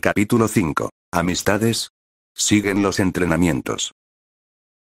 Capítulo 5. Amistades. Siguen los entrenamientos.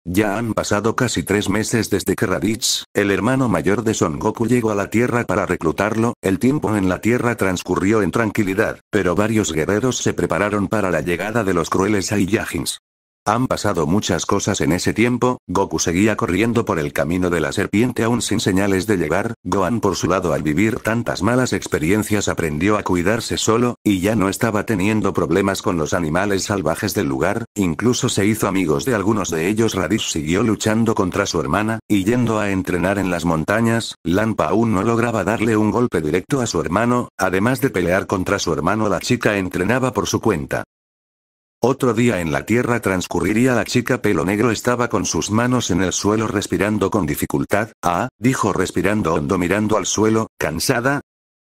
Ya han pasado casi tres meses desde que Raditz, el hermano mayor de Son Goku, llegó a la Tierra para reclutarlo, el tiempo en la Tierra transcurrió en tranquilidad, pero varios guerreros se prepararon para la llegada de los crueles Saiyajins. Han pasado muchas cosas en ese tiempo, Goku seguía corriendo por el camino de la serpiente aún sin señales de llegar, Gohan por su lado al vivir tantas malas experiencias aprendió a cuidarse solo, y ya no estaba teniendo problemas con los animales salvajes del lugar, incluso se hizo amigos de algunos de ellos Radish siguió luchando contra su hermana, y yendo a entrenar en las montañas, Lampa aún no lograba darle un golpe directo a su hermano, además de pelear contra su hermano la chica entrenaba por su cuenta. Otro día en la tierra transcurriría la chica pelo negro estaba con sus manos en el suelo respirando con dificultad, ah, dijo respirando hondo mirando al suelo, cansada.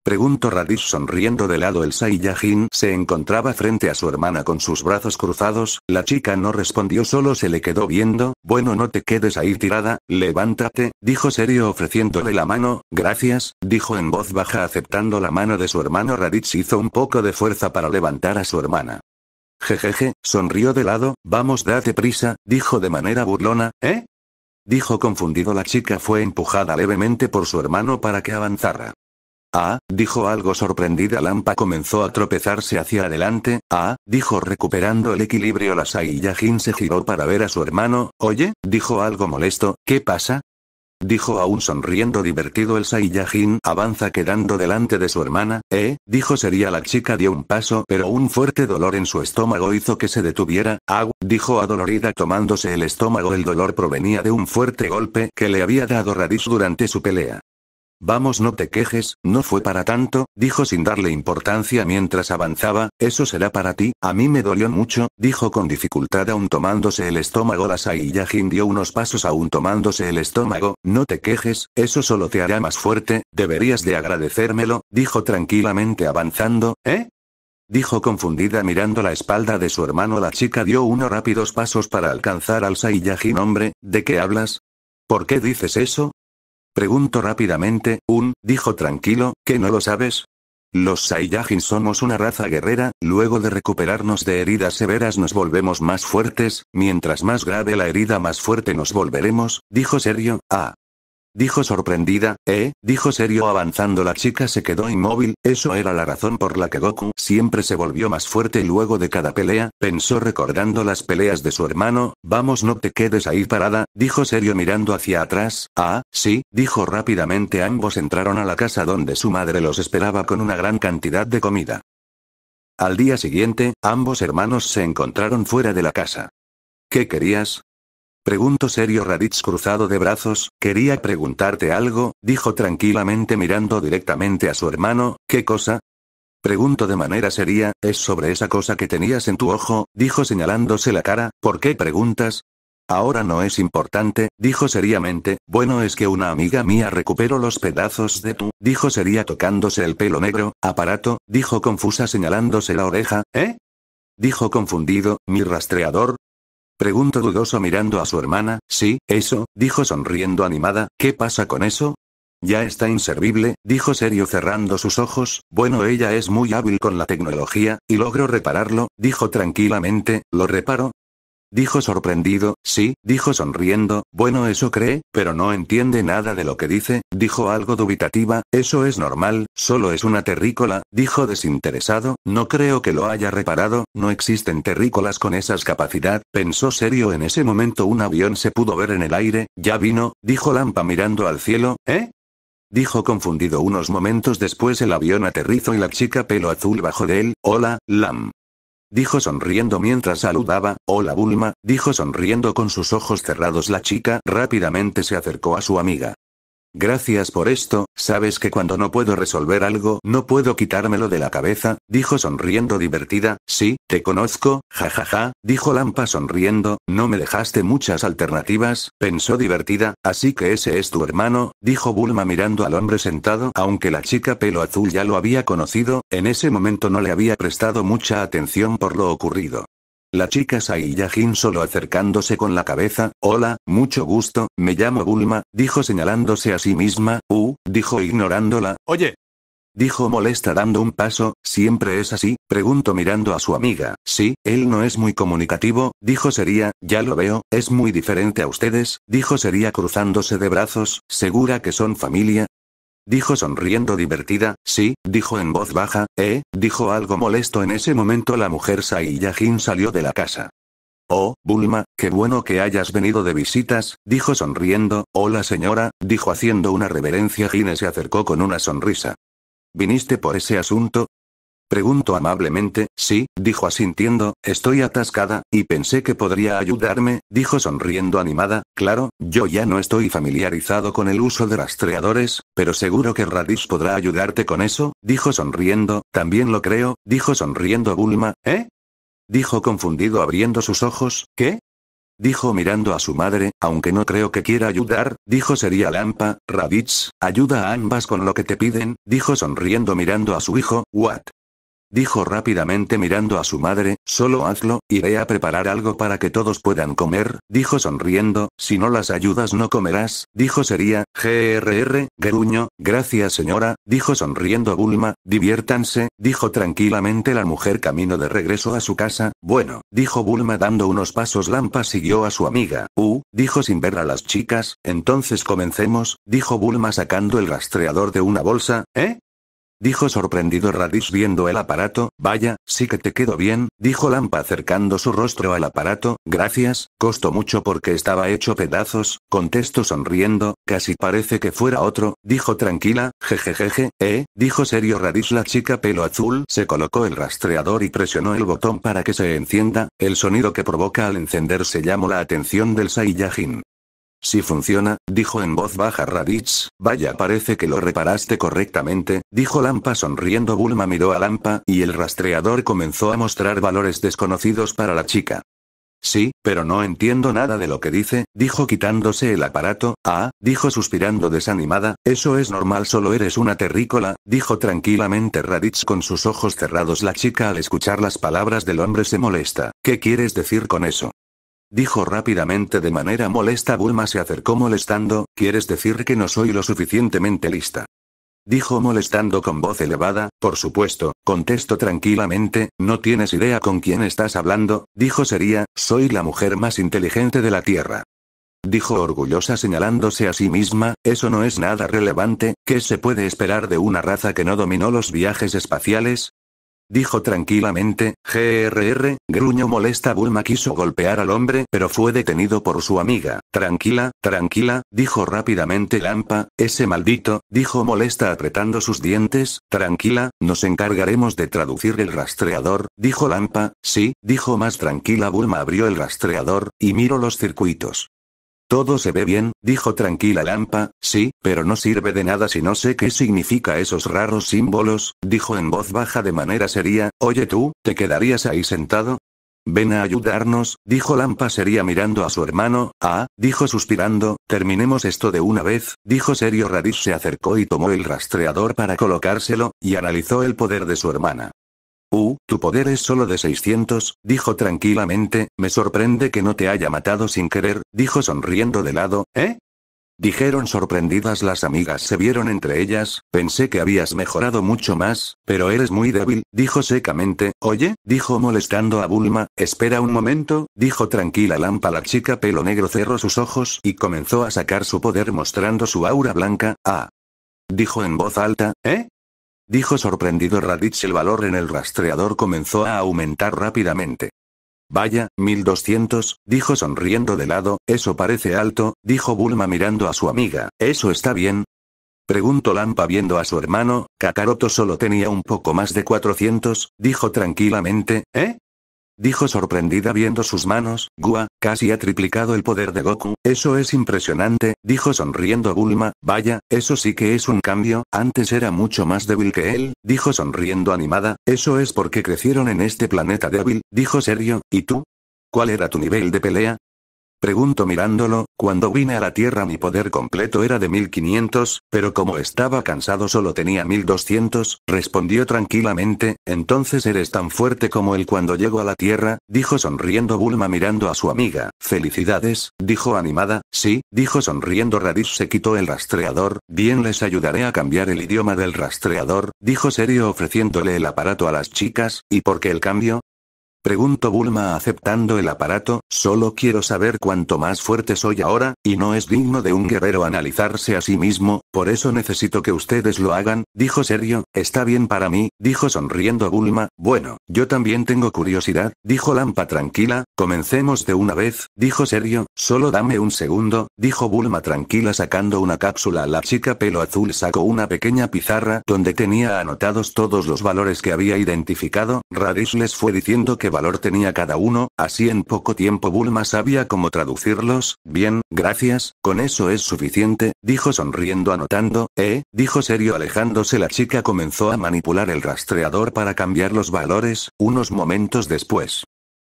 Preguntó Raditz sonriendo de lado el Saiyajin se encontraba frente a su hermana con sus brazos cruzados, la chica no respondió solo se le quedó viendo, bueno no te quedes ahí tirada, levántate, dijo serio ofreciéndole la mano, gracias, dijo en voz baja aceptando la mano de su hermano Raditz hizo un poco de fuerza para levantar a su hermana. Jejeje, sonrió de lado, vamos date prisa, dijo de manera burlona, ¿eh? Dijo confundido la chica fue empujada levemente por su hermano para que avanzara. Ah, dijo algo sorprendida Lampa comenzó a tropezarse hacia adelante, ah, dijo recuperando el equilibrio la Saiyajin se giró para ver a su hermano, oye, dijo algo molesto, ¿qué pasa? dijo aún sonriendo divertido el Saiyajin, avanza quedando delante de su hermana, eh, dijo sería la chica dio un paso pero un fuerte dolor en su estómago hizo que se detuviera, ah, dijo adolorida tomándose el estómago el dolor provenía de un fuerte golpe que le había dado Radish durante su pelea. Vamos, no te quejes, no fue para tanto, dijo sin darle importancia mientras avanzaba, eso será para ti, a mí me dolió mucho, dijo con dificultad aún tomándose el estómago. La Saiyajin dio unos pasos aún tomándose el estómago, no te quejes, eso solo te hará más fuerte, deberías de agradecérmelo, dijo tranquilamente avanzando, ¿eh? dijo confundida mirando la espalda de su hermano. La chica dio unos rápidos pasos para alcanzar al Saiyajin hombre, ¿de qué hablas? ¿Por qué dices eso? Pregunto rápidamente, un, dijo tranquilo, ¿que no lo sabes? Los Saiyajin somos una raza guerrera, luego de recuperarnos de heridas severas nos volvemos más fuertes, mientras más grave la herida más fuerte nos volveremos, dijo serio, ah. Dijo sorprendida, ¿eh? Dijo serio avanzando la chica se quedó inmóvil, eso era la razón por la que Goku siempre se volvió más fuerte luego de cada pelea, pensó recordando las peleas de su hermano, vamos no te quedes ahí parada, dijo serio mirando hacia atrás, ah, sí, dijo rápidamente ambos entraron a la casa donde su madre los esperaba con una gran cantidad de comida. Al día siguiente, ambos hermanos se encontraron fuera de la casa. ¿Qué querías? Pregunto serio Raditz cruzado de brazos, quería preguntarte algo, dijo tranquilamente mirando directamente a su hermano, ¿qué cosa? Pregunto de manera seria, es sobre esa cosa que tenías en tu ojo, dijo señalándose la cara, ¿por qué preguntas? Ahora no es importante, dijo seriamente, bueno es que una amiga mía recuperó los pedazos de tu, dijo sería tocándose el pelo negro, aparato, dijo confusa señalándose la oreja, ¿eh? Dijo confundido, mi rastreador, Preguntó dudoso mirando a su hermana, sí, eso, dijo sonriendo animada, ¿qué pasa con eso? Ya está inservible, dijo serio cerrando sus ojos, bueno ella es muy hábil con la tecnología, y logro repararlo, dijo tranquilamente, lo reparo, Dijo sorprendido, sí, dijo sonriendo, bueno eso cree, pero no entiende nada de lo que dice, dijo algo dubitativa, eso es normal, solo es una terrícola, dijo desinteresado, no creo que lo haya reparado, no existen terrícolas con esas capacidad, pensó serio en ese momento un avión se pudo ver en el aire, ya vino, dijo Lampa mirando al cielo, ¿eh? Dijo confundido unos momentos después el avión aterrizó y la chica pelo azul bajo de él, hola, Lam dijo sonriendo mientras saludaba, hola Bulma, dijo sonriendo con sus ojos cerrados la chica rápidamente se acercó a su amiga. Gracias por esto, sabes que cuando no puedo resolver algo, no puedo quitármelo de la cabeza, dijo sonriendo divertida, sí, te conozco, jajaja, ja, ja, dijo Lampa sonriendo, no me dejaste muchas alternativas, pensó divertida, así que ese es tu hermano, dijo Bulma mirando al hombre sentado, aunque la chica pelo azul ya lo había conocido, en ese momento no le había prestado mucha atención por lo ocurrido. La chica Sayajin solo acercándose con la cabeza, hola, mucho gusto, me llamo Bulma, dijo señalándose a sí misma, uh, dijo ignorándola, oye. Dijo molesta dando un paso, siempre es así, preguntó mirando a su amiga, sí, él no es muy comunicativo, dijo Sería, ya lo veo, es muy diferente a ustedes, dijo Sería cruzándose de brazos, segura que son familia, Dijo sonriendo divertida, sí, dijo en voz baja, eh, dijo algo molesto en ese momento la mujer Saiyajin salió de la casa. Oh, Bulma, qué bueno que hayas venido de visitas, dijo sonriendo, hola señora, dijo haciendo una reverencia Gine se acercó con una sonrisa. ¿Viniste por ese asunto? pregunto amablemente, sí, dijo asintiendo, estoy atascada, y pensé que podría ayudarme, dijo sonriendo animada, claro, yo ya no estoy familiarizado con el uso de rastreadores, pero seguro que Raditz podrá ayudarte con eso, dijo sonriendo, también lo creo, dijo sonriendo Bulma, ¿eh? Dijo confundido abriendo sus ojos, ¿qué? dijo mirando a su madre, aunque no creo que quiera ayudar, dijo sería Lampa, Raditz, ayuda a ambas con lo que te piden, dijo sonriendo mirando a su hijo, what? dijo rápidamente mirando a su madre, solo hazlo, iré a preparar algo para que todos puedan comer, dijo sonriendo, si no las ayudas no comerás, dijo sería, grr, gruño, gracias señora, dijo sonriendo Bulma, diviértanse, dijo tranquilamente la mujer camino de regreso a su casa, bueno, dijo Bulma dando unos pasos Lampa siguió a su amiga, uh, dijo sin ver a las chicas, entonces comencemos, dijo Bulma sacando el rastreador de una bolsa, ¿eh? dijo sorprendido Radis viendo el aparato, vaya, sí que te quedó bien, dijo Lampa acercando su rostro al aparato, gracias, costó mucho porque estaba hecho pedazos, contestó sonriendo, casi parece que fuera otro, dijo tranquila, jejejeje, eh, dijo serio Radis la chica pelo azul se colocó el rastreador y presionó el botón para que se encienda, el sonido que provoca al encenderse llamó la atención del Saiyajin. Si funciona, dijo en voz baja Raditz, vaya parece que lo reparaste correctamente, dijo Lampa sonriendo Bulma miró a Lampa y el rastreador comenzó a mostrar valores desconocidos para la chica. Sí, pero no entiendo nada de lo que dice, dijo quitándose el aparato, ah, dijo suspirando desanimada, eso es normal solo eres una terrícola, dijo tranquilamente Raditz con sus ojos cerrados la chica al escuchar las palabras del hombre se molesta, ¿qué quieres decir con eso? Dijo rápidamente de manera molesta Bulma se acercó molestando, ¿quieres decir que no soy lo suficientemente lista? Dijo molestando con voz elevada, por supuesto, contesto tranquilamente, no tienes idea con quién estás hablando, dijo Sería, soy la mujer más inteligente de la Tierra. Dijo orgullosa señalándose a sí misma, eso no es nada relevante, ¿qué se puede esperar de una raza que no dominó los viajes espaciales? Dijo tranquilamente, GRR, gruño molesta Bulma quiso golpear al hombre pero fue detenido por su amiga. Tranquila, tranquila, dijo rápidamente Lampa, ese maldito, dijo molesta apretando sus dientes, tranquila, nos encargaremos de traducir el rastreador, dijo Lampa, sí, dijo más tranquila Bulma abrió el rastreador, y miro los circuitos. Todo se ve bien, dijo tranquila Lampa, sí, pero no sirve de nada si no sé qué significa esos raros símbolos, dijo en voz baja de manera seria, oye tú, ¿te quedarías ahí sentado? Ven a ayudarnos, dijo Lampa seria mirando a su hermano, ah, dijo suspirando, terminemos esto de una vez, dijo serio Radis se acercó y tomó el rastreador para colocárselo, y analizó el poder de su hermana. Uh, tu poder es solo de 600, dijo tranquilamente, me sorprende que no te haya matado sin querer, dijo sonriendo de lado, ¿eh? Dijeron sorprendidas las amigas se vieron entre ellas, pensé que habías mejorado mucho más, pero eres muy débil, dijo secamente, oye, dijo molestando a Bulma, espera un momento, dijo tranquila Lampa la chica pelo negro cerró sus ojos y comenzó a sacar su poder mostrando su aura blanca, ah. Dijo en voz alta, ¿eh? Dijo sorprendido Raditz el valor en el rastreador comenzó a aumentar rápidamente. Vaya, 1200, dijo sonriendo de lado, eso parece alto, dijo Bulma mirando a su amiga, ¿eso está bien? Preguntó Lampa viendo a su hermano, Kakaroto solo tenía un poco más de 400, dijo tranquilamente, ¿eh? Dijo sorprendida viendo sus manos, Gua, Casi ha triplicado el poder de Goku, eso es impresionante, dijo sonriendo Bulma, vaya, eso sí que es un cambio, antes era mucho más débil que él, dijo sonriendo animada, eso es porque crecieron en este planeta débil, dijo serio, ¿y tú? ¿Cuál era tu nivel de pelea? Pregunto mirándolo, cuando vine a la Tierra mi poder completo era de 1500, pero como estaba cansado solo tenía 1200, respondió tranquilamente, entonces eres tan fuerte como él cuando llego a la Tierra, dijo sonriendo Bulma mirando a su amiga. Felicidades, dijo animada, sí, dijo sonriendo Radish se quitó el rastreador, bien les ayudaré a cambiar el idioma del rastreador, dijo serio ofreciéndole el aparato a las chicas, ¿y por qué el cambio? Preguntó Bulma aceptando el aparato, solo quiero saber cuánto más fuerte soy ahora, y no es digno de un guerrero analizarse a sí mismo, por eso necesito que ustedes lo hagan, dijo Serio, está bien para mí, dijo sonriendo Bulma, bueno, yo también tengo curiosidad, dijo Lampa tranquila, comencemos de una vez, dijo Serio, solo dame un segundo, dijo Bulma tranquila sacando una cápsula, la chica pelo azul sacó una pequeña pizarra donde tenía anotados todos los valores que había identificado, Radish les fue diciendo que valor tenía cada uno, así en poco tiempo Bulma sabía cómo traducirlos, bien, gracias, con eso es suficiente, dijo sonriendo anotando, eh, dijo serio alejándose la chica comenzó a manipular el rastreador para cambiar los valores, unos momentos después.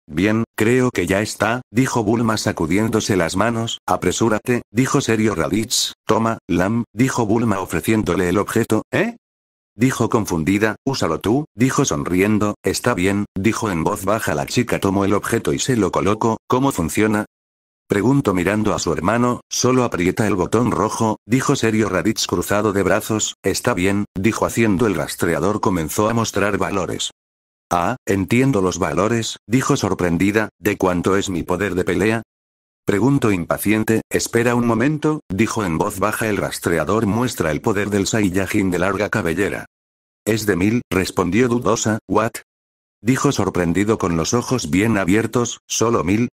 Bien, creo que ya está, dijo Bulma sacudiéndose las manos, apresúrate, dijo serio Raditz, toma, Lam, dijo Bulma ofreciéndole el objeto, ¿eh? Dijo confundida, úsalo tú, dijo sonriendo, está bien, dijo en voz baja la chica tomó el objeto y se lo colocó, ¿cómo funciona? Preguntó mirando a su hermano, solo aprieta el botón rojo, dijo serio Raditz cruzado de brazos, está bien, dijo haciendo el rastreador comenzó a mostrar valores. Ah, entiendo los valores, dijo sorprendida, ¿de cuánto es mi poder de pelea? Pregunto impaciente, espera un momento, dijo en voz baja el rastreador muestra el poder del Saiyajin de larga cabellera. Es de mil, respondió dudosa, ¿what? Dijo sorprendido con los ojos bien abiertos, ¿solo mil?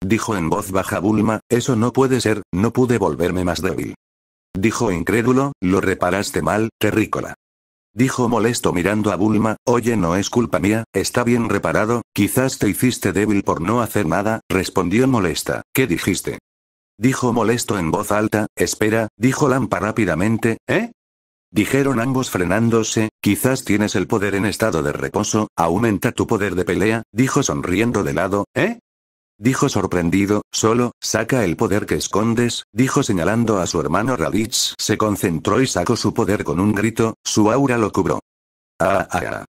Dijo en voz baja Bulma, eso no puede ser, no pude volverme más débil. Dijo incrédulo, lo reparaste mal, terrícola. Dijo molesto mirando a Bulma, oye no es culpa mía, está bien reparado, quizás te hiciste débil por no hacer nada, respondió molesta, ¿qué dijiste? Dijo molesto en voz alta, espera, dijo Lampa rápidamente, ¿eh? Dijeron ambos frenándose, quizás tienes el poder en estado de reposo, aumenta tu poder de pelea, dijo sonriendo de lado, ¿eh? Dijo sorprendido, solo, saca el poder que escondes, dijo señalando a su hermano Raditz. Se concentró y sacó su poder con un grito, su aura lo cubró. Ah, ah, ah.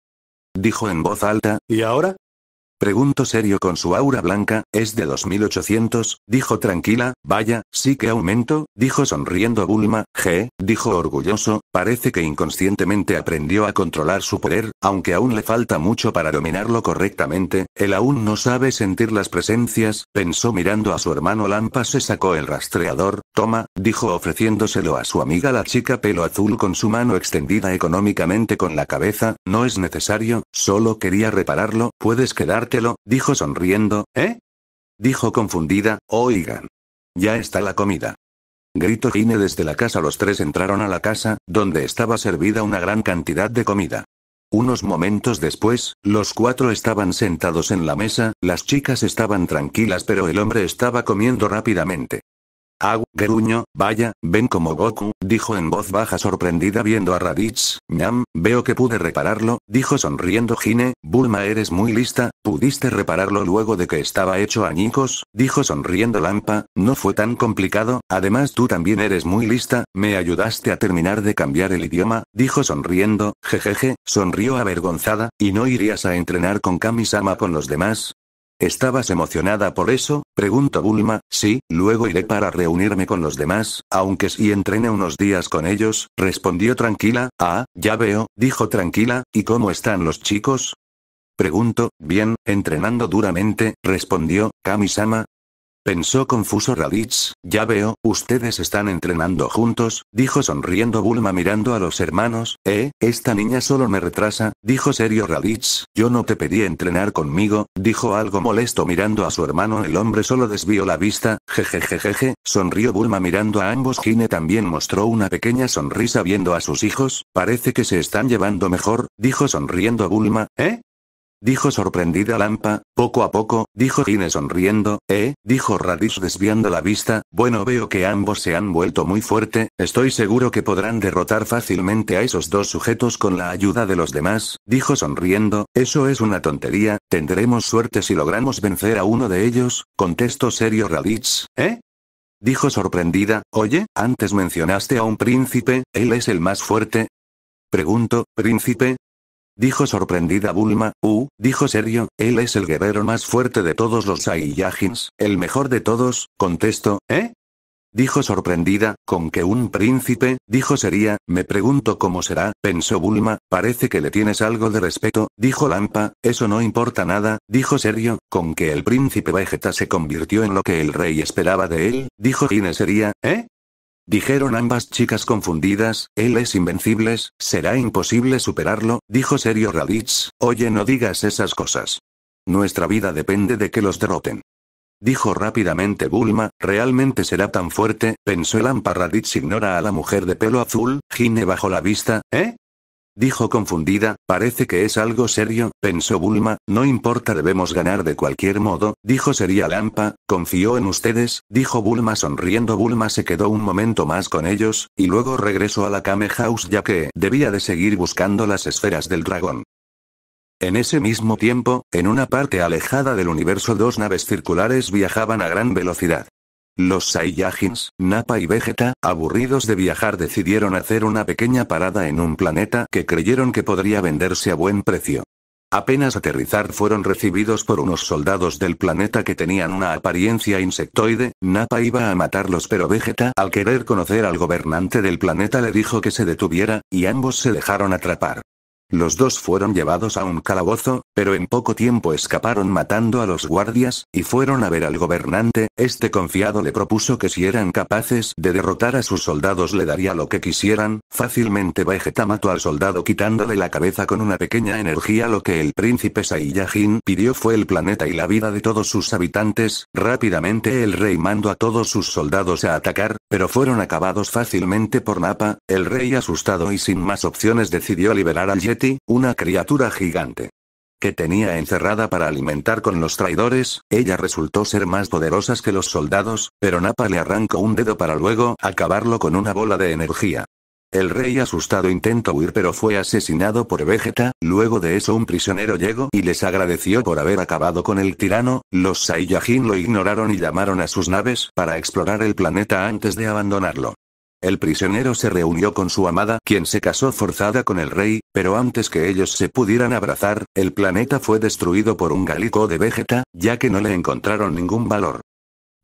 Dijo en voz alta, ¿y ahora? Pregunto serio con su aura blanca, es de 2800, dijo tranquila, vaya, sí que aumento, dijo sonriendo Bulma, G, dijo orgulloso, parece que inconscientemente aprendió a controlar su poder, aunque aún le falta mucho para dominarlo correctamente, él aún no sabe sentir las presencias, pensó mirando a su hermano Lampa se sacó el rastreador, toma, dijo ofreciéndoselo a su amiga la chica pelo azul con su mano extendida económicamente con la cabeza, no es necesario, solo quería repararlo, puedes quedar lo dijo sonriendo, ¿eh? Dijo confundida, oigan. Ya está la comida. Grito gine desde la casa. Los tres entraron a la casa, donde estaba servida una gran cantidad de comida. Unos momentos después, los cuatro estaban sentados en la mesa, las chicas estaban tranquilas pero el hombre estaba comiendo rápidamente. Agu Geruño, vaya, ven como Goku, dijo en voz baja sorprendida viendo a Raditz, ñam, veo que pude repararlo, dijo sonriendo Gine, Bulma eres muy lista, pudiste repararlo luego de que estaba hecho añicos, dijo sonriendo Lampa, no fue tan complicado, además tú también eres muy lista, me ayudaste a terminar de cambiar el idioma, dijo sonriendo, jejeje, sonrió avergonzada, y no irías a entrenar con Kamisama con los demás, ¿Estabas emocionada por eso? Preguntó Bulma, sí, luego iré para reunirme con los demás, aunque si entrene unos días con ellos, respondió tranquila, ah, ya veo, dijo tranquila, ¿y cómo están los chicos? Pregunto, bien, entrenando duramente, respondió, Kamisama. Pensó confuso Raditz, ya veo, ustedes están entrenando juntos, dijo sonriendo Bulma mirando a los hermanos, eh, esta niña solo me retrasa, dijo serio Raditz, yo no te pedí entrenar conmigo, dijo algo molesto mirando a su hermano el hombre solo desvió la vista, jejejejeje, sonrió Bulma mirando a ambos Gine también mostró una pequeña sonrisa viendo a sus hijos, parece que se están llevando mejor, dijo sonriendo Bulma, eh, Dijo sorprendida Lampa, poco a poco, dijo Gine sonriendo, eh, dijo Radish desviando la vista, bueno veo que ambos se han vuelto muy fuerte, estoy seguro que podrán derrotar fácilmente a esos dos sujetos con la ayuda de los demás, dijo sonriendo, eso es una tontería, tendremos suerte si logramos vencer a uno de ellos, contestó serio Radish, ¿eh? Dijo sorprendida, oye, antes mencionaste a un príncipe, él es el más fuerte, Pregunto, príncipe, dijo sorprendida Bulma, uh, dijo serio, él es el guerrero más fuerte de todos los Saiyajins, el mejor de todos, contesto, ¿eh? Dijo sorprendida, con que un príncipe, dijo seria, me pregunto cómo será, pensó Bulma, parece que le tienes algo de respeto, dijo Lampa, eso no importa nada, dijo serio, con que el príncipe Vegeta se convirtió en lo que el rey esperaba de él, dijo Gine sería, ¿eh? Dijeron ambas chicas confundidas, él es invencible, será imposible superarlo, dijo serio Raditz, oye no digas esas cosas. Nuestra vida depende de que los derroten. Dijo rápidamente Bulma, ¿realmente será tan fuerte? Pensó el Raditz ignora a la mujer de pelo azul, gine bajo la vista, ¿eh? Dijo confundida, parece que es algo serio, pensó Bulma, no importa debemos ganar de cualquier modo, dijo sería Lampa, confío en ustedes, dijo Bulma sonriendo Bulma se quedó un momento más con ellos, y luego regresó a la Kame House ya que debía de seguir buscando las esferas del dragón. En ese mismo tiempo, en una parte alejada del universo dos naves circulares viajaban a gran velocidad. Los Saiyajins, Nappa y Vegeta, aburridos de viajar decidieron hacer una pequeña parada en un planeta que creyeron que podría venderse a buen precio. Apenas aterrizar fueron recibidos por unos soldados del planeta que tenían una apariencia insectoide, Nappa iba a matarlos pero Vegeta al querer conocer al gobernante del planeta le dijo que se detuviera, y ambos se dejaron atrapar. Los dos fueron llevados a un calabozo, pero en poco tiempo escaparon matando a los guardias, y fueron a ver al gobernante, este confiado le propuso que si eran capaces de derrotar a sus soldados le daría lo que quisieran, fácilmente Vegeta mató al soldado quitándole la cabeza con una pequeña energía lo que el príncipe Saiyajin pidió fue el planeta y la vida de todos sus habitantes, rápidamente el rey mandó a todos sus soldados a atacar, pero fueron acabados fácilmente por Nappa, el rey asustado y sin más opciones decidió liberar al Jet una criatura gigante. Que tenía encerrada para alimentar con los traidores, ella resultó ser más poderosas que los soldados, pero Napa le arrancó un dedo para luego acabarlo con una bola de energía. El rey asustado intentó huir pero fue asesinado por Vegeta, luego de eso un prisionero llegó y les agradeció por haber acabado con el tirano, los Saiyajin lo ignoraron y llamaron a sus naves para explorar el planeta antes de abandonarlo. El prisionero se reunió con su amada, quien se casó forzada con el rey, pero antes que ellos se pudieran abrazar, el planeta fue destruido por un galico de Vegeta, ya que no le encontraron ningún valor.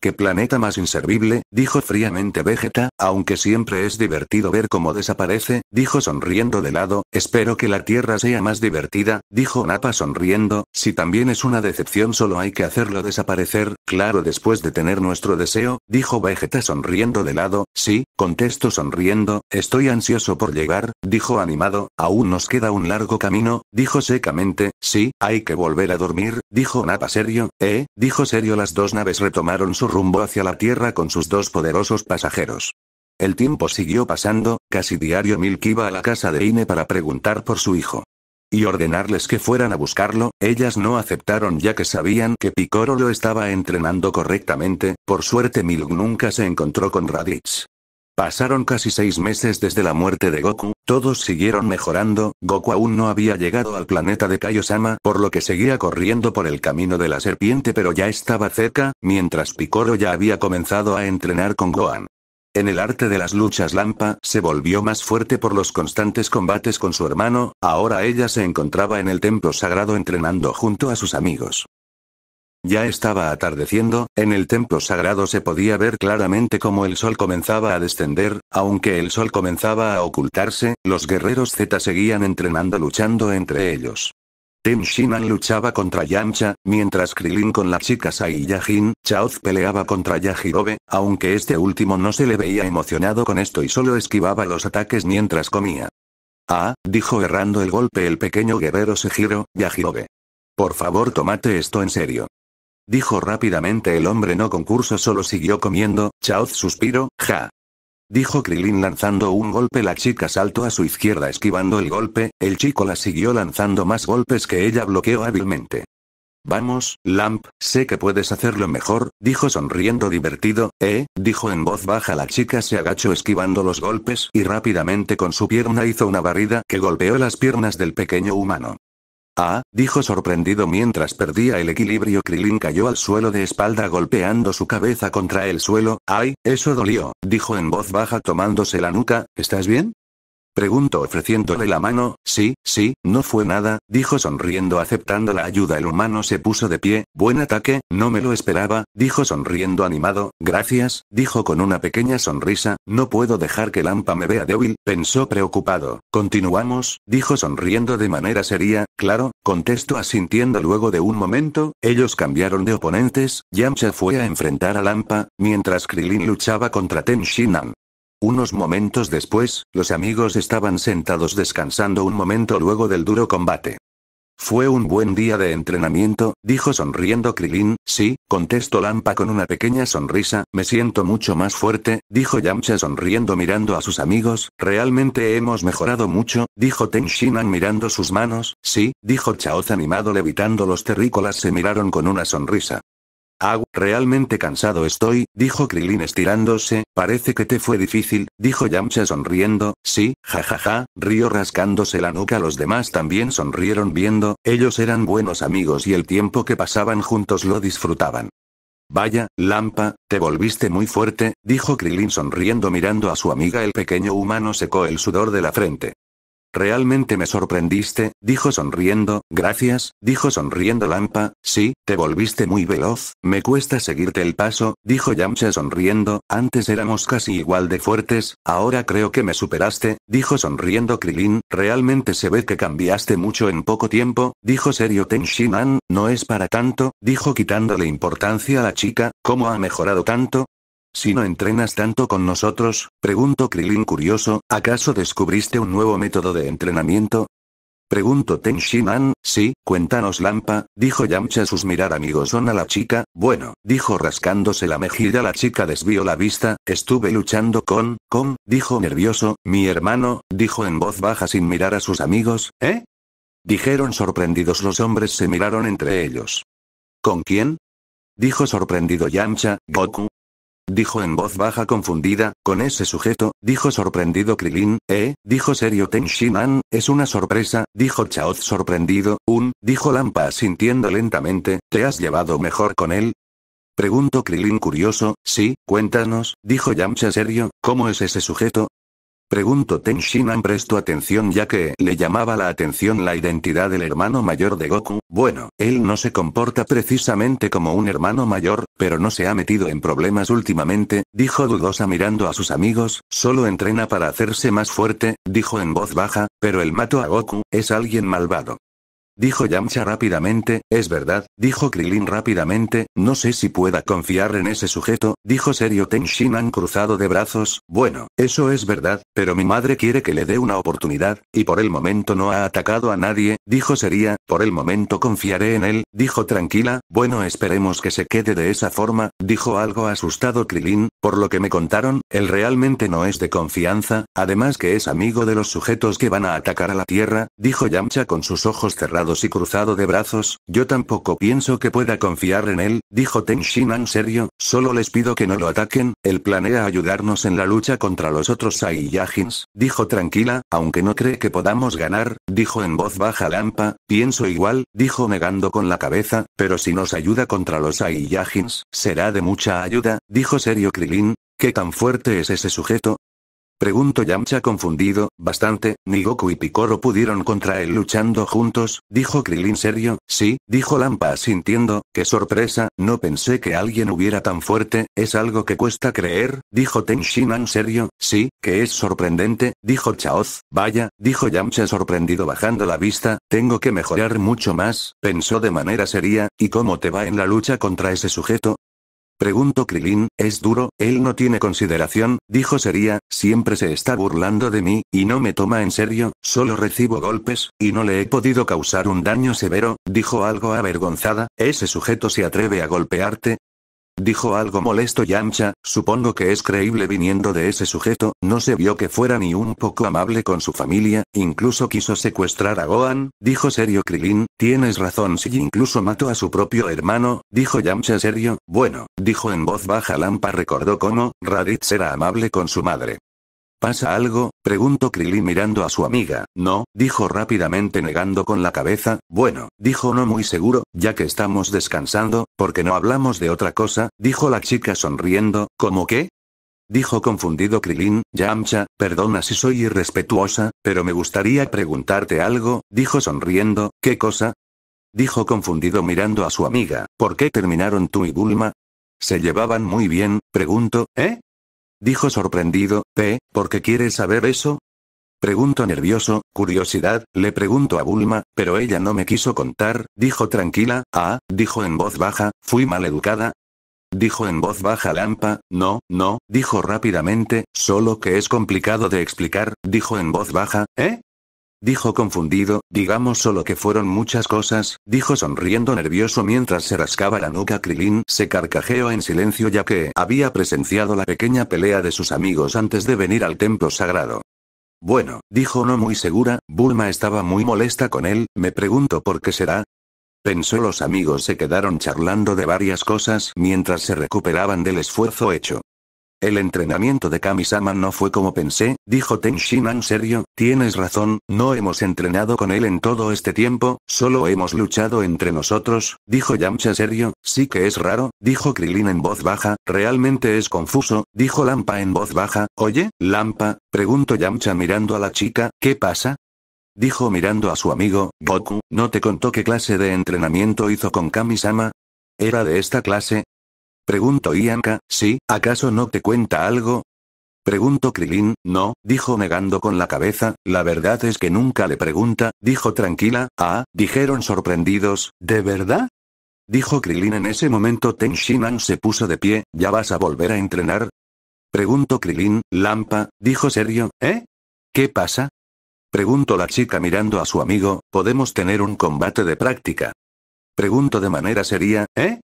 ¿Qué planeta más inservible? dijo fríamente Vegeta, aunque siempre es divertido ver cómo desaparece, dijo sonriendo de lado, espero que la Tierra sea más divertida, dijo Nappa sonriendo, si también es una decepción solo hay que hacerlo desaparecer, claro después de tener nuestro deseo, dijo Vegeta sonriendo de lado, sí, contesto sonriendo, estoy ansioso por llegar, dijo animado, aún nos queda un largo camino, dijo secamente, sí, hay que volver a dormir, dijo Napa serio, eh, dijo serio las dos naves retomaron su rumbo hacia la Tierra con sus dos poderosos pasajeros. El tiempo siguió pasando, casi diario Milk iba a la casa de Ine para preguntar por su hijo. Y ordenarles que fueran a buscarlo, ellas no aceptaron ya que sabían que Picoro lo estaba entrenando correctamente, por suerte Milk nunca se encontró con Raditz. Pasaron casi seis meses desde la muerte de Goku, todos siguieron mejorando, Goku aún no había llegado al planeta de Kaiosama por lo que seguía corriendo por el camino de la serpiente pero ya estaba cerca, mientras Picoro ya había comenzado a entrenar con Gohan. En el arte de las luchas Lampa se volvió más fuerte por los constantes combates con su hermano, ahora ella se encontraba en el templo sagrado entrenando junto a sus amigos. Ya estaba atardeciendo, en el templo sagrado se podía ver claramente cómo el sol comenzaba a descender, aunque el sol comenzaba a ocultarse, los guerreros Z seguían entrenando luchando entre ellos. Tim Shinan luchaba contra Yamcha, mientras Krilin con la chica Sai Chaoz peleaba contra Yajirobe, aunque este último no se le veía emocionado con esto y solo esquivaba los ataques mientras comía. Ah, dijo errando el golpe el pequeño guerrero Sejiro, Yajirobe. Por favor tomate esto en serio. Dijo rápidamente el hombre no concurso solo siguió comiendo, Chaoz suspiro, ja. Dijo Krilin lanzando un golpe la chica saltó a su izquierda esquivando el golpe, el chico la siguió lanzando más golpes que ella bloqueó hábilmente. Vamos, Lamp, sé que puedes hacerlo mejor, dijo sonriendo divertido, ¿eh? dijo en voz baja la chica se agachó esquivando los golpes y rápidamente con su pierna hizo una barrida que golpeó las piernas del pequeño humano. Ah, dijo sorprendido mientras perdía el equilibrio. Krilin cayó al suelo de espalda golpeando su cabeza contra el suelo. Ay, eso dolió, dijo en voz baja tomándose la nuca. ¿Estás bien? Pregunto ofreciéndole la mano, sí, sí, no fue nada, dijo sonriendo aceptando la ayuda. El humano se puso de pie, buen ataque, no me lo esperaba, dijo sonriendo animado, gracias, dijo con una pequeña sonrisa, no puedo dejar que Lampa me vea débil, pensó preocupado. Continuamos, dijo sonriendo de manera seria, claro, contestó asintiendo luego de un momento, ellos cambiaron de oponentes, Yamcha fue a enfrentar a Lampa, mientras Krilin luchaba contra Ten Shinan. Unos momentos después, los amigos estaban sentados descansando un momento luego del duro combate. Fue un buen día de entrenamiento, dijo sonriendo Krilin. Sí, contestó Lampa con una pequeña sonrisa, me siento mucho más fuerte, dijo Yamcha sonriendo mirando a sus amigos. Realmente hemos mejorado mucho, dijo Ten Shinan mirando sus manos. Sí, dijo Chaoz animado levitando los terrícolas se miraron con una sonrisa realmente cansado estoy», dijo Krilin estirándose, «parece que te fue difícil», dijo Yamcha sonriendo, «sí, jajaja», ja, ja, río rascándose la nuca los demás también sonrieron viendo, ellos eran buenos amigos y el tiempo que pasaban juntos lo disfrutaban. Vaya, Lampa, te volviste muy fuerte, dijo Krilin sonriendo mirando a su amiga el pequeño humano secó el sudor de la frente. Realmente me sorprendiste, dijo sonriendo, gracias, dijo sonriendo Lampa, sí, te volviste muy veloz, me cuesta seguirte el paso, dijo Yamcha sonriendo, antes éramos casi igual de fuertes, ahora creo que me superaste, dijo sonriendo Krilin, realmente se ve que cambiaste mucho en poco tiempo, dijo serio Ten no es para tanto, dijo quitándole importancia a la chica, ¿cómo ha mejorado tanto? Si no entrenas tanto con nosotros, preguntó Krilin curioso, ¿acaso descubriste un nuevo método de entrenamiento? Preguntó Ten Shiman, sí, cuéntanos Lampa, dijo Yamcha sus mirar amigos son a la chica, bueno, dijo rascándose la mejilla la chica desvió la vista, estuve luchando con, con, dijo nervioso, mi hermano, dijo en voz baja sin mirar a sus amigos, ¿eh? Dijeron sorprendidos los hombres se miraron entre ellos. ¿Con quién? Dijo sorprendido Yamcha, Goku, Dijo en voz baja confundida, con ese sujeto, dijo sorprendido Krilin, eh, dijo serio Ten es una sorpresa, dijo Chaoz sorprendido, un, dijo Lampa sintiendo lentamente, ¿te has llevado mejor con él? Preguntó Krilin curioso, sí, cuéntanos, dijo Yamcha serio, ¿cómo es ese sujeto? Pregunto Ten Shinan prestó atención ya que le llamaba la atención la identidad del hermano mayor de Goku. Bueno, él no se comporta precisamente como un hermano mayor, pero no se ha metido en problemas últimamente, dijo dudosa mirando a sus amigos, solo entrena para hacerse más fuerte, dijo en voz baja, pero el mato a Goku, es alguien malvado. Dijo Yamcha rápidamente, es verdad, dijo Krilin rápidamente, no sé si pueda confiar en ese sujeto, dijo serio Ten Shinan cruzado de brazos, bueno, eso es verdad, pero mi madre quiere que le dé una oportunidad, y por el momento no ha atacado a nadie, dijo Seria, por el momento confiaré en él, dijo tranquila, bueno esperemos que se quede de esa forma, dijo algo asustado Krilin, por lo que me contaron, él realmente no es de confianza, además que es amigo de los sujetos que van a atacar a la Tierra, dijo Yamcha con sus ojos cerrados y cruzado de brazos, yo tampoco pienso que pueda confiar en él, dijo Ten Shinan serio, solo les pido que no lo ataquen, él planea ayudarnos en la lucha contra los otros Saiyajins, dijo tranquila, aunque no cree que podamos ganar, dijo en voz baja Lampa, pienso igual, dijo negando con la cabeza, pero si nos ayuda contra los Saiyajins, será de mucha ayuda, dijo serio Krillin ¿qué tan fuerte es ese sujeto? Preguntó Yamcha confundido, bastante, ni Goku y Picoro pudieron contra él luchando juntos, dijo Krilin serio, sí, dijo Lampa sintiendo, qué sorpresa, no pensé que alguien hubiera tan fuerte, es algo que cuesta creer, dijo Ten Shinan serio, sí, que es sorprendente, dijo Chaoz, vaya, dijo Yamcha sorprendido bajando la vista, tengo que mejorar mucho más, pensó de manera seria, ¿y cómo te va en la lucha contra ese sujeto? Pregunto Krilin, es duro, él no tiene consideración, dijo Sería, siempre se está burlando de mí, y no me toma en serio, solo recibo golpes, y no le he podido causar un daño severo, dijo algo avergonzada, ese sujeto se atreve a golpearte, Dijo algo molesto Yamcha, supongo que es creíble viniendo de ese sujeto, no se vio que fuera ni un poco amable con su familia, incluso quiso secuestrar a Gohan, dijo serio Krilin, tienes razón si incluso mató a su propio hermano, dijo Yamcha serio, bueno, dijo en voz baja Lampa recordó como, Raditz era amable con su madre. ¿Pasa algo? preguntó Krilin mirando a su amiga. No, dijo rápidamente negando con la cabeza. Bueno, dijo no muy seguro, ya que estamos descansando, porque no hablamos de otra cosa, dijo la chica sonriendo. ¿Cómo qué? Dijo confundido Krilin, Yamcha, perdona si soy irrespetuosa, pero me gustaría preguntarte algo, dijo sonriendo, ¿qué cosa? Dijo confundido mirando a su amiga, ¿por qué terminaron tú y Bulma? Se llevaban muy bien, pregunto, ¿eh? Dijo sorprendido, P, ¿por qué quieres saber eso? Pregunto nervioso, curiosidad, le pregunto a Bulma, pero ella no me quiso contar, dijo tranquila, ah, dijo en voz baja, fui mal educada. Dijo en voz baja Lampa, no, no, dijo rápidamente, solo que es complicado de explicar, dijo en voz baja, ¿eh? dijo confundido, digamos solo que fueron muchas cosas, dijo sonriendo nervioso mientras se rascaba la nuca Krilin se carcajeó en silencio ya que había presenciado la pequeña pelea de sus amigos antes de venir al templo sagrado. Bueno, dijo no muy segura, Bulma estaba muy molesta con él, me pregunto por qué será. Pensó los amigos se quedaron charlando de varias cosas mientras se recuperaban del esfuerzo hecho. El entrenamiento de Kamisama no fue como pensé, dijo Tenshinhan serio, tienes razón, no hemos entrenado con él en todo este tiempo, solo hemos luchado entre nosotros, dijo Yamcha serio, sí que es raro, dijo Krilin en voz baja, realmente es confuso, dijo Lampa en voz baja, oye, Lampa, preguntó Yamcha mirando a la chica, ¿qué pasa? Dijo mirando a su amigo, Goku, ¿no te contó qué clase de entrenamiento hizo con Kamisama? Era de esta clase, Pregunto Ianka, ¿sí, acaso no te cuenta algo? Pregunto Krilin, no, dijo negando con la cabeza, la verdad es que nunca le pregunta, dijo tranquila, ah, dijeron sorprendidos, ¿de verdad? Dijo Krilin en ese momento Ten Shinan se puso de pie, ¿ya vas a volver a entrenar? Pregunto Krilin, Lampa, dijo serio, ¿eh? ¿Qué pasa? Pregunto la chica mirando a su amigo, ¿podemos tener un combate de práctica? Pregunto de manera seria, ¿eh?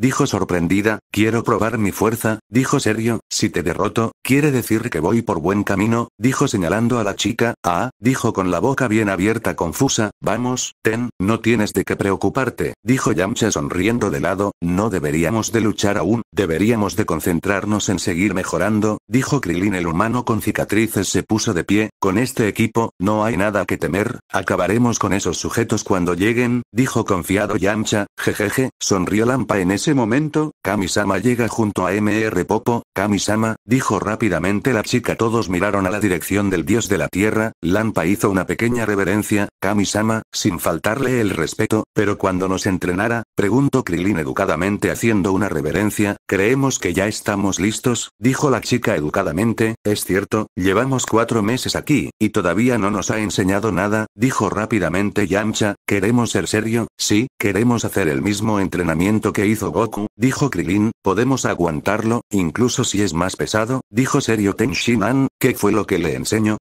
dijo sorprendida, quiero probar mi fuerza, dijo serio, si te derroto, quiere decir que voy por buen camino, dijo señalando a la chica, ah, dijo con la boca bien abierta confusa, vamos, ten, no tienes de qué preocuparte, dijo Yamcha sonriendo de lado, no deberíamos de luchar aún, deberíamos de concentrarnos en seguir mejorando, dijo Krilin el humano con cicatrices se puso de pie, con este equipo, no hay nada que temer, acabaremos con esos sujetos cuando lleguen, dijo confiado Yamcha, jejeje, sonrió Lampa en ese ese momento, Kamisama llega junto a Mr. Popo, Kamisama, dijo rápidamente la chica. Todos miraron a la dirección del dios de la tierra, Lampa hizo una pequeña reverencia, Kamisama, sin faltarle el respeto, pero cuando nos entrenara, preguntó Krilin educadamente haciendo una reverencia, creemos que ya estamos listos, dijo la chica educadamente, es cierto, llevamos cuatro meses aquí, y todavía no nos ha enseñado nada, dijo rápidamente Yamcha, queremos ser serio, sí, queremos hacer el mismo entrenamiento que hizo Goku, dijo Krilin, podemos aguantarlo, incluso si es más pesado, dijo serio Tenshinhan, ¿qué fue lo que le enseño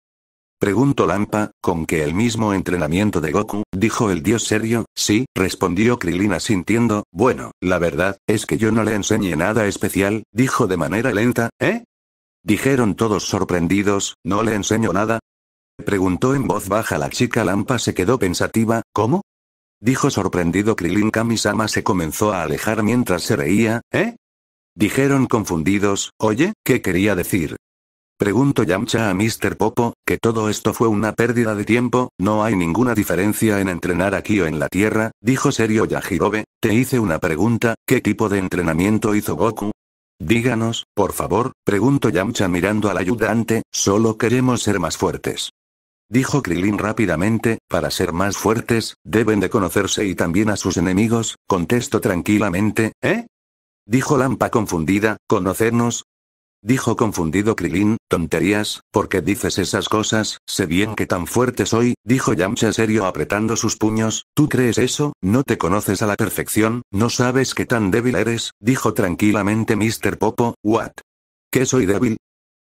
Preguntó Lampa, con que el mismo entrenamiento de Goku, dijo el dios serio, sí, respondió krillin asintiendo, bueno, la verdad, es que yo no le enseñé nada especial, dijo de manera lenta, ¿eh? Dijeron todos sorprendidos, ¿no le enseño nada? Preguntó en voz baja la chica Lampa se quedó pensativa, ¿cómo? Dijo sorprendido Krilin Kamisama se comenzó a alejar mientras se reía, ¿eh? Dijeron confundidos, oye, ¿qué quería decir? Preguntó Yamcha a Mr. Popo, que todo esto fue una pérdida de tiempo, no hay ninguna diferencia en entrenar aquí o en la Tierra, dijo serio Yajirobe, te hice una pregunta, ¿qué tipo de entrenamiento hizo Goku? Díganos, por favor, preguntó Yamcha mirando al ayudante, solo queremos ser más fuertes. Dijo Krilin rápidamente, para ser más fuertes, deben de conocerse y también a sus enemigos, contestó tranquilamente, ¿eh? Dijo Lampa confundida, ¿conocernos? Dijo confundido Krilin, tonterías, ¿por qué dices esas cosas? Sé bien que tan fuerte soy, dijo Yamcha serio apretando sus puños, ¿tú crees eso? No te conoces a la perfección, no sabes qué tan débil eres, dijo tranquilamente Mr. Popo, ¿what? qué soy débil?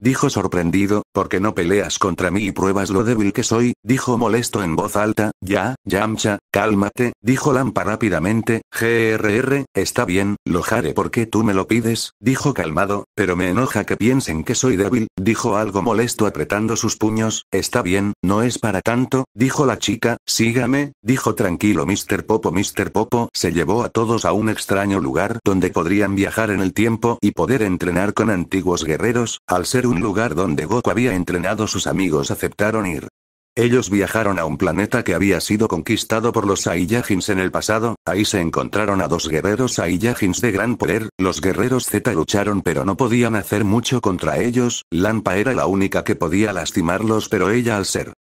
dijo sorprendido, porque no peleas contra mí y pruebas lo débil que soy, dijo molesto en voz alta, ya, Yamcha, cálmate, dijo Lampa rápidamente, grr, está bien, lo haré porque tú me lo pides, dijo calmado, pero me enoja que piensen que soy débil, dijo algo molesto apretando sus puños, está bien, no es para tanto, dijo la chica, sígame, dijo tranquilo Mr. Popo Mr. Popo se llevó a todos a un extraño lugar donde podrían viajar en el tiempo y poder entrenar con antiguos guerreros, al ser un un lugar donde Goku había entrenado sus amigos aceptaron ir. Ellos viajaron a un planeta que había sido conquistado por los Saiyajins en el pasado, ahí se encontraron a dos guerreros Saiyajins de gran poder, los guerreros Z lucharon pero no podían hacer mucho contra ellos, Lampa era la única que podía lastimarlos pero ella al ser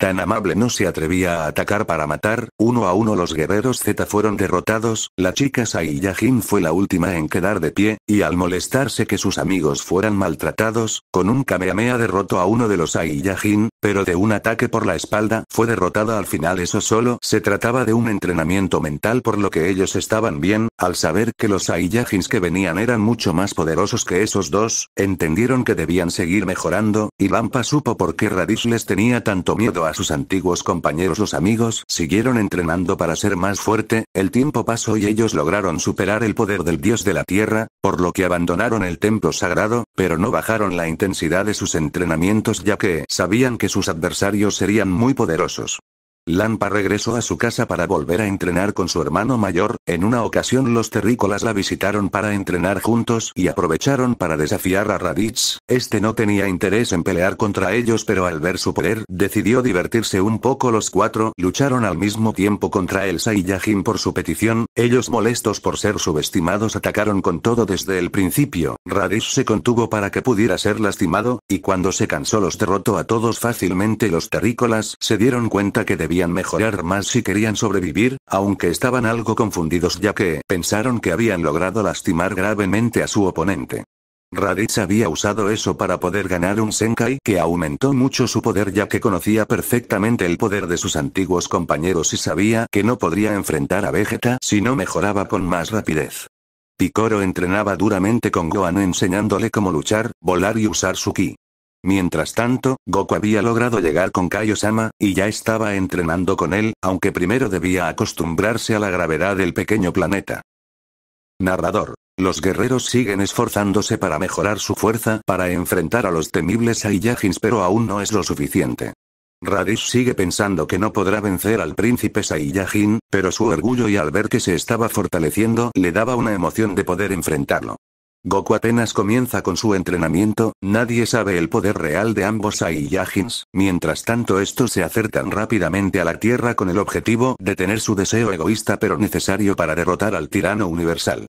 Tan amable no se atrevía a atacar para matar, uno a uno los guerreros Z fueron derrotados, la chica Saiyajin fue la última en quedar de pie, y al molestarse que sus amigos fueran maltratados, con un Kamehameha derrotó a uno de los Saiyajin, pero de un ataque por la espalda, fue derrotada al final. Eso solo se trataba de un entrenamiento mental por lo que ellos estaban bien, al saber que los Saiyajins que venían eran mucho más poderosos que esos dos, entendieron que debían seguir mejorando, y Lampa supo por qué Radish les tenía tanto miedo a sus antiguos compañeros. Los amigos siguieron entrenando para ser más fuerte, el tiempo pasó y ellos lograron superar el poder del dios de la tierra, por lo que abandonaron el templo sagrado, pero no bajaron la intensidad de sus entrenamientos ya que sabían que sus adversarios serían muy poderosos. Lampa regresó a su casa para volver a entrenar con su hermano mayor, en una ocasión los terrícolas la visitaron para entrenar juntos y aprovecharon para desafiar a Raditz, este no tenía interés en pelear contra ellos pero al ver su poder decidió divertirse un poco los cuatro, lucharon al mismo tiempo contra Elsa y Yajin por su petición, ellos molestos por ser subestimados atacaron con todo desde el principio, Raditz se contuvo para que pudiera ser lastimado, y cuando se cansó los derrotó a todos fácilmente los terrícolas se dieron cuenta que debían mejorar más si querían sobrevivir, aunque estaban algo confundidos ya que pensaron que habían logrado lastimar gravemente a su oponente. Raditz había usado eso para poder ganar un Senkai que aumentó mucho su poder ya que conocía perfectamente el poder de sus antiguos compañeros y sabía que no podría enfrentar a Vegeta si no mejoraba con más rapidez. Picoro entrenaba duramente con Gohan enseñándole cómo luchar, volar y usar su ki. Mientras tanto, Goku había logrado llegar con Kaiosama, y ya estaba entrenando con él, aunque primero debía acostumbrarse a la gravedad del pequeño planeta. Narrador. Los guerreros siguen esforzándose para mejorar su fuerza para enfrentar a los temibles Saiyajins pero aún no es lo suficiente. Radish sigue pensando que no podrá vencer al príncipe Saiyajin, pero su orgullo y al ver que se estaba fortaleciendo le daba una emoción de poder enfrentarlo. Goku apenas comienza con su entrenamiento, nadie sabe el poder real de ambos Saiyajins, mientras tanto estos se acercan rápidamente a la Tierra con el objetivo de tener su deseo egoísta pero necesario para derrotar al tirano universal.